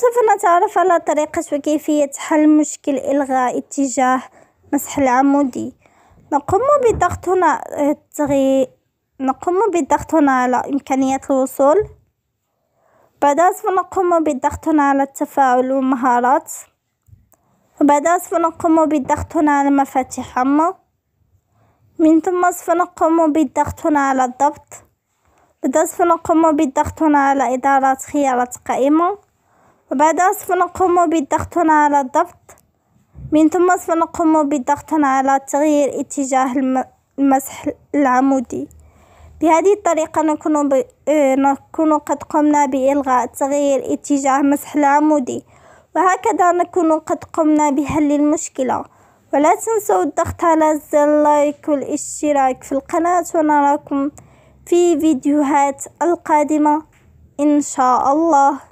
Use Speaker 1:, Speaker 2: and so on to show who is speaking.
Speaker 1: سوف نتعرف على طريقة وكيفية حل مشكل إلغاء اتجاه مسح العمودي نقوم بالضغط هنا آه، تغي... نقوم بالضغط هنا على إمكانية الوصول بعدها سوف نقوم بالضغط هنا على التفاعل والمهارات وبعدها سوف نقوم بالضغط هنا على مفاتيح عامة من ثم سوف نقوم بالضغط هنا على الضبط بعدها سوف نقوم بالضغط هنا على إدارة خيارات قائمة وبعد أصف نقوم بالضغط هنا على الضبط من ثم سوف نقوم بالضغط هنا على تغيير اتجاه المسح العمودي بهذه الطريقة نكون, ب... آه، نكون قد قمنا بإلغاء تغيير اتجاه مسح العمودي وهكذا نكون قد قمنا بحل المشكلة ولا تنسوا الضغط على زر لايك والاشتراك في القناة ونراكم في فيديوهات القادمة إن شاء الله